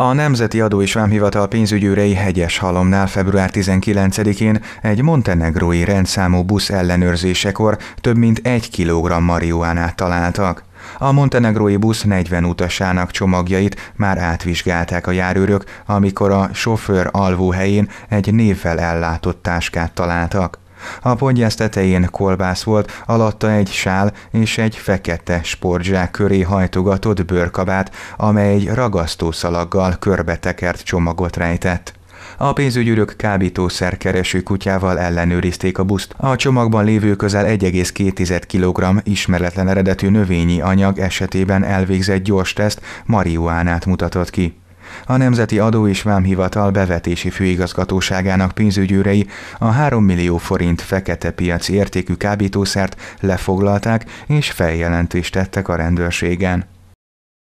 A Nemzeti Adó és Vámhivatal pénzügyőrei Hegyes Halomnál február 19-én egy montenegrói rendszámú busz ellenőrzésekor több mint egy kilogramm marihuánát találtak. A montenegrói busz 40 utasának csomagjait már átvizsgálták a járőrök, amikor a sofőr alvó helyén egy névvel ellátott táskát találtak. A podgyász tetején kolbász volt, alatta egy sál és egy fekete sportzsák köré hajtogatott bőrkabát, amely egy ragasztószalaggal körbetekert csomagot rejtett. A pénzügyűrök kábítószerkereső kutyával ellenőrizték a buszt. A csomagban lévő közel 1,2 kg ismeretlen eredetű növényi anyag esetében elvégzett gyors teszt marihuánát mutatott ki. A Nemzeti Adó és Vámhivatal bevetési főigazgatóságának pénzügyőrei a 3 millió forint fekete piac értékű kábítószert lefoglalták és feljelentést tettek a rendőrségen.